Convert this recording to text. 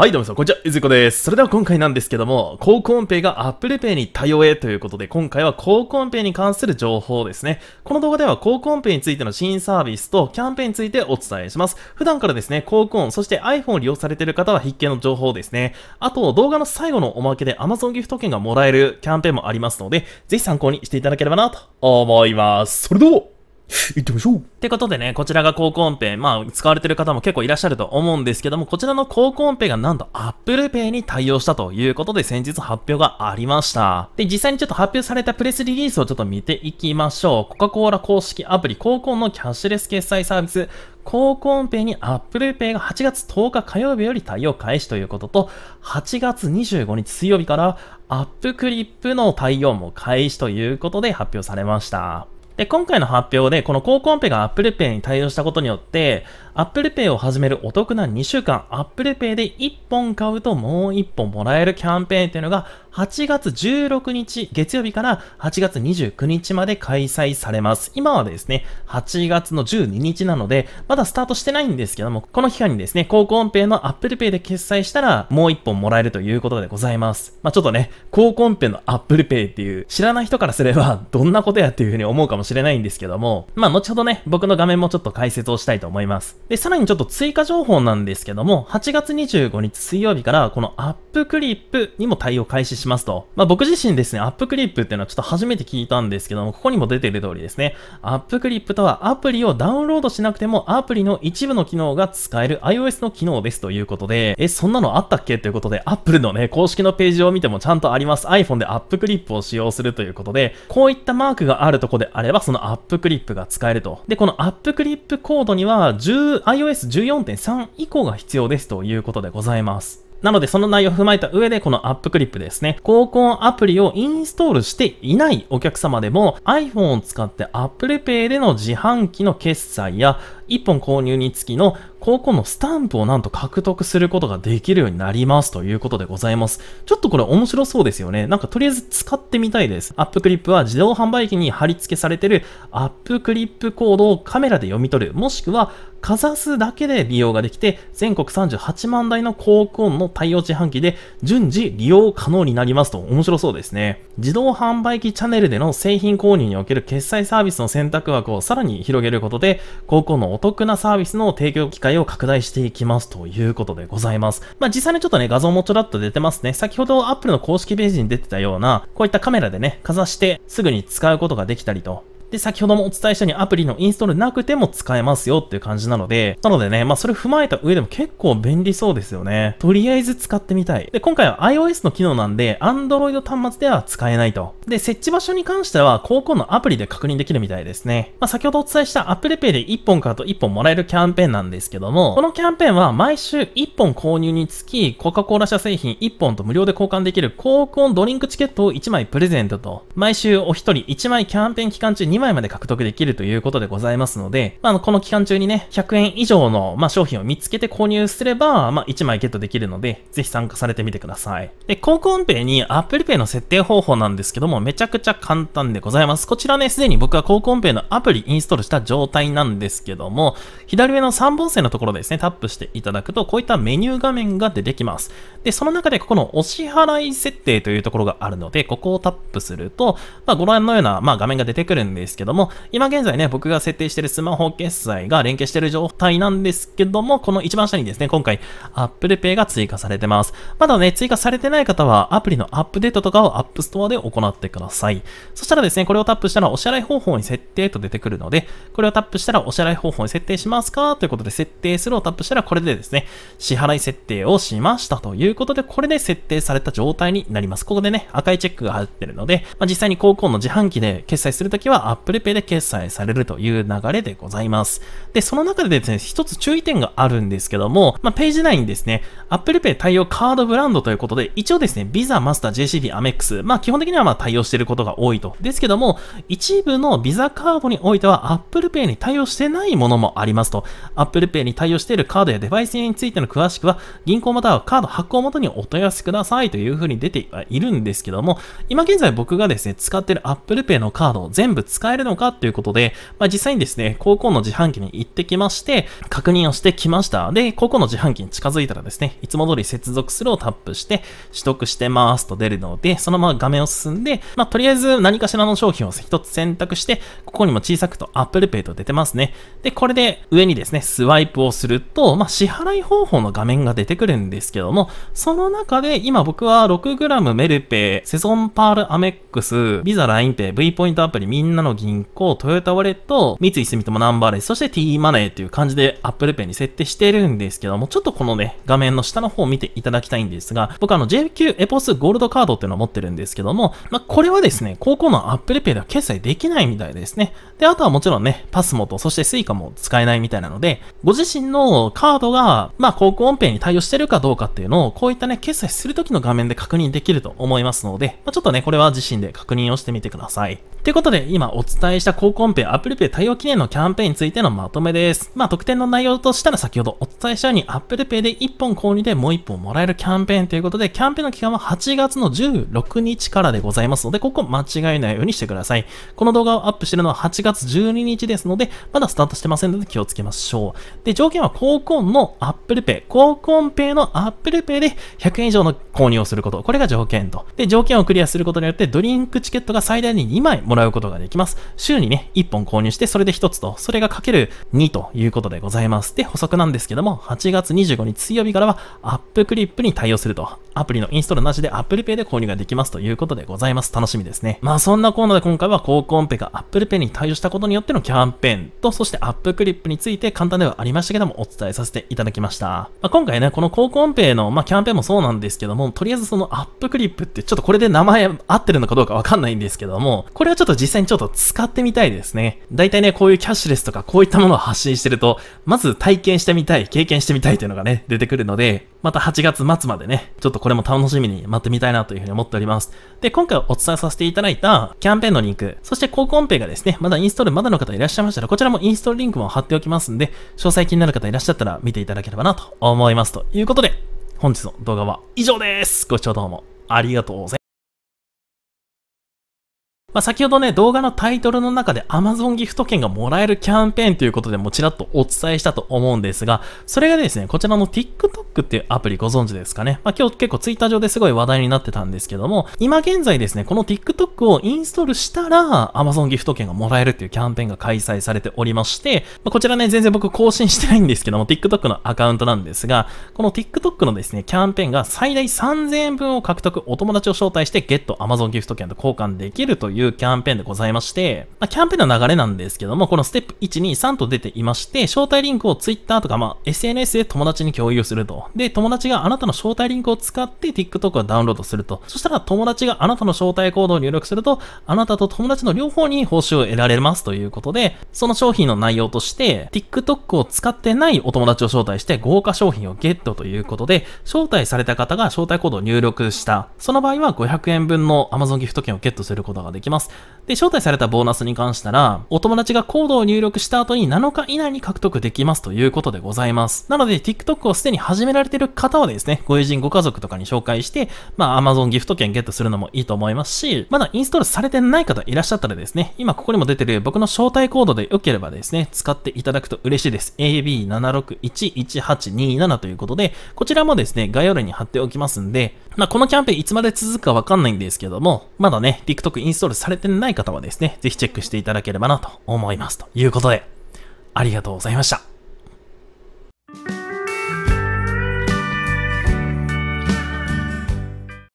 はい、どうもさん、こんにちは、ゆずこです。それでは今回なんですけども、高コンペイが Apple Pay に対応へということで、今回は高コンペイに関する情報ですね。この動画では高コンペイについての新サービスとキャンペーンについてお伝えします。普段からですね、高コン、そして iPhone を利用されている方は必見の情報ですね。あと、動画の最後のおまけで Amazon ギフト券がもらえるキャンペーンもありますので、ぜひ参考にしていただければなと思います。それでは行ってみましょうってことでね、こちらが高校音程。まあ、使われてる方も結構いらっしゃると思うんですけども、こちらの高校音程がなんと Apple Pay に対応したということで、先日発表がありました。で、実際にちょっと発表されたプレスリリースをちょっと見ていきましょう。コカ・コーラ公式アプリ、高校のキャッシュレス決済サービス、高校音程に Apple Pay が8月10日火曜日より対応開始ということと、8月25日水曜日から App クリップの対応も開始ということで発表されました。で、今回の発表で、この高コンペが Apple Pay に対応したことによって、Apple Pay を始めるお得な2週間、Apple Pay で1本買うともう1本もらえるキャンペーンっていうのが8月16日月曜日から8月29日まで開催されます。今はですね、8月の12日なので、まだスタートしてないんですけども、この期間にですね、高校音ペの Apple Pay で決済したら、もう1本もらえるということでございます。まあ、ちょっとね、高校音ペの Apple Pay っていう、知らない人からすれば、どんなことやっていうふうに思うかもしれないんですけども、まあ、後ほどね、僕の画面もちょっと解説をしたいと思います。で、さらにちょっと追加情報なんですけども、8月25日水曜日から、このアップクリップにも対応開始しますと、まあ、僕自身ですね、アップクリップっていうのはちょっと初めて聞いたんですけども、ここにも出てる通りですね、アップクリップとはアプリをダウンロードしなくてもアプリの一部の機能が使える iOS の機能ですということで、え、そんなのあったっけということで、Apple のね、公式のページを見てもちゃんとあります。iPhone でアップクリップを使用するということで、こういったマークがあるとこであれば、そのアップクリップが使えると。で、このアップクリップコードには、10、iOS14.3 以降が必要ですということでございます。なのでその内容を踏まえた上でこのアップクリップですね。高校アプリをインストールしていないお客様でも iPhone を使って Apple Pay での自販機の決済や1本購入につきの高校のスタンプをなんと獲得することができるようになりますということでございます。ちょっとこれ面白そうですよね。なんかとりあえず使ってみたいです。アップクリップは自動販売機に貼り付けされてるアップクリップコードをカメラで読み取る、もしくはかざすだけで利用ができて、全国38万台の高校の対応自販機で順次利用可能になりますと面白そうですね。自動販売機チャンネルでの製品購入における決済サービスの選択枠をさらに広げることで、高校のお得なサービスの提供機会界を拡大していきますということでございます。まあ、実際にちょっとね、画像もちょらっと出てますね。先ほど Apple の公式ページに出てたような、こういったカメラでね、かざしてすぐに使うことができたりとで、先ほどもお伝えしたようにアプリのインストールなくても使えますよっていう感じなので、なのでね、まあそれ踏まえた上でも結構便利そうですよね。とりあえず使ってみたい。で、今回は iOS の機能なんで、Android 端末では使えないと。で、設置場所に関しては、高校のアプリで確認できるみたいですね。まあ先ほどお伝えした Apple Pay で1本買うと1本もらえるキャンペーンなんですけども、このキャンペーンは毎週1本購入につき、コカ・コーラ社製品1本と無料で交換できる高校ドリンクチケットを1枚プレゼントと、毎週お一人1枚キャンペーン期間中2枚まで獲得できるということでございますので、まあ、この期間中にね、100円以上の、まあ、商品を見つけて購入すれば、まあ、1枚ゲットできるので、ぜひ参加されてみてください。で、高校音ペに Apple Pay の設定方法なんですけども、めちゃくちゃ簡単でございます。こちらね、すでに僕は高校音ペのアプリインストールした状態なんですけども、左上の3本線のところですね、タップしていただくと、こういったメニュー画面が出てきます。で、その中でここのお支払い設定というところがあるので、ここをタップすると、まあ、ご覧のような、まあ、画面が出てくるんでですけども、今現在ね、僕が設定してるスマホ決済が連携してる状態なんですけども、この一番下にですね、今回 Apple Pay が追加されてます。まだね、追加されてない方はアプリのアップデートとかを App Store で行ってください。そしたらですね、これをタップしたらお支払い方法に設定と出てくるので、これをタップしたらお支払い方法に設定しますかということで設定するをタップしたらこれでですね、支払い設定をしましたということで、これで設定された状態になります。ここでね、赤いチェックが入ってるので、まあ、実際に高校の自販機で決済するときは Apple Pay で決済されるという流れでございます。で、その中でですね、一つ注意点があるんですけども、まあ、ページ内にですね、Apple Pay 対応カードブランドということで、一応ですね、Visa、Master、JCB、Amex、まあ、基本的にはまあ対応していることが多いと。ですけども、一部の Visa カードにおいては Apple Pay に対応してないものもありますと。Apple Pay に対応しているカードやデバイスについての詳しくは、銀行またはカード発行元にお問い合わせくださいというふうに出てはいるんですけども、今現在僕がですね、使っている Apple Pay のカードを全部使使えるのかということで、まあ、実際にですね、高校の自販機に行ってきまして、確認をしてきました。で、高校の自販機に近づいたらですね、いつも通り接続するをタップして、取得してますと出るので、そのまま画面を進んで、まあ、とりあえず何かしらの商品を一つ選択して、ここにも小さくと Apple Pay と出てますね。で、これで上にですね、スワイプをすると、まあ、支払い方法の画面が出てくるんですけども、その中で今僕は 6g メルペイ、セゾンパールアメックス、ビザ LINEPay、V ポイントアプリ、みんなの銀行、トヨタウォレット、三井住友ナンバーレス、そして t マネーという感じで Apple Pay に設定してるんですけども、ちょっとこのね、画面の下の方を見ていただきたいんですが、僕あの JQ エポスゴールドカードっていうのを持ってるんですけども、まあ、これはですね、高校の Apple Pay では決済できないみたいですね。で、あとはもちろんね、パスモと、そして Suica も使えないみたいなので、ご自身のカードが、まあ、高校音ペイに対応してるかどうかっていうのを、こういったね、決済するときの画面で確認できると思いますので、まあ、ちょっとね、これは自身で確認をしてみてください。ということで、今お伝えした高コンペ、アップルペ p 対応記念のキャンペーンについてのまとめです。まあ、特典の内容としたら先ほどお伝えしたようにアップルペイで1本購入でもう1本もらえるキャンペーンということで、キャンペーンの期間は8月の16日からでございますので、ここ間違えないようにしてください。この動画をアップしてるのは8月12日ですので、まだスタートしてませんので気をつけましょう。で、条件は高コンのアップルペイ、高コンペイのアップルペイで100円以上の購入をすること。これが条件と。で、条件をクリアすることによってドリンクチケットが最大に2枚もらうことができます。週にね、1本購入して、それで1つと、それがかける2ということでございます。で、補足なんですけども、8月25日水曜日からは、アップクリップに対応すると。アプリのインストールなしで Apple Pay で購入ができますということでございます。楽しみですね。まあそんなコーナーで今回は高コンペが Apple Pay に対応したことによってのキャンペーンと、そして App クリップについて簡単ではありましたけどもお伝えさせていただきました。まあ、今回ね、この高コンペの、まあ、キャンペーンもそうなんですけども、とりあえずその App クリップってちょっとこれで名前合ってるのかどうかわかんないんですけども、これはちょっと実際にちょっと使ってみたいですね。大体ね、こういうキャッシュレスとかこういったものを発信してると、まず体験してみたい、経験してみたいというのがね、出てくるので、また8月末までね、ちょっとこれも楽しみに待ってみたいなというふうに思っております。で、今回お伝えさせていただいたキャンペーンのリンク、そして高校音ペがですね、まだインストールまだの方いらっしゃいましたら、こちらもインストールリンクも貼っておきますんで、詳細気になる方いらっしゃったら見ていただければなと思います。ということで、本日の動画は以上です。ご視聴どうもありがとうございました。まあ、先ほどね、動画のタイトルの中で Amazon ギフト券がもらえるキャンペーンということでもちらっとお伝えしたと思うんですが、それがですね、こちらの TikTok っていうアプリご存知ですかね。まあ、今日結構 Twitter 上ですごい話題になってたんですけども、今現在ですね、この TikTok をインストールしたら Amazon ギフト券がもらえるっていうキャンペーンが開催されておりまして、まあ、こちらね、全然僕更新してないんですけども、TikTok のアカウントなんですが、この TikTok のですね、キャンペーンが最大3000円分を獲得、お友達を招待してゲット Amazon ギフト券と交換できるといういうキャンペーンでございまして、まあ、キャンペーンの流れなんですけども、このステップ1、2、3と出ていまして、招待リンクを Twitter とか、まあ、SNS で友達に共有すると。で、友達があなたの招待リンクを使って TikTok をダウンロードすると。そしたら友達があなたの招待コードを入力すると、あなたと友達の両方に報酬を得られますということで、その商品の内容として、TikTok を使ってないお友達を招待して豪華商品をゲットということで、招待された方が招待コードを入力した。その場合は500円分の Amazon ギフト券をゲットすることができきます。で、招待されたボーナスに関したら、お友達がコードを入力した後に7日以内に獲得できますということでございます。なので、TikTok をすでに始められてる方はですね、ご友人、ご家族とかに紹介して、まあ、Amazon ギフト券ゲットするのもいいと思いますし、まだインストールされてない方いらっしゃったらですね、今ここにも出てる僕の招待コードで良ければですね、使っていただくと嬉しいです。AB76111827 ということで、こちらもですね、概要欄に貼っておきますんで、まあ、このキャンペーンいつまで続くかわかんないんですけども、まだね、TikTok インストールされてない方はですね、ぜひチェックしていただければなと思います。ということで、ありがとうございました。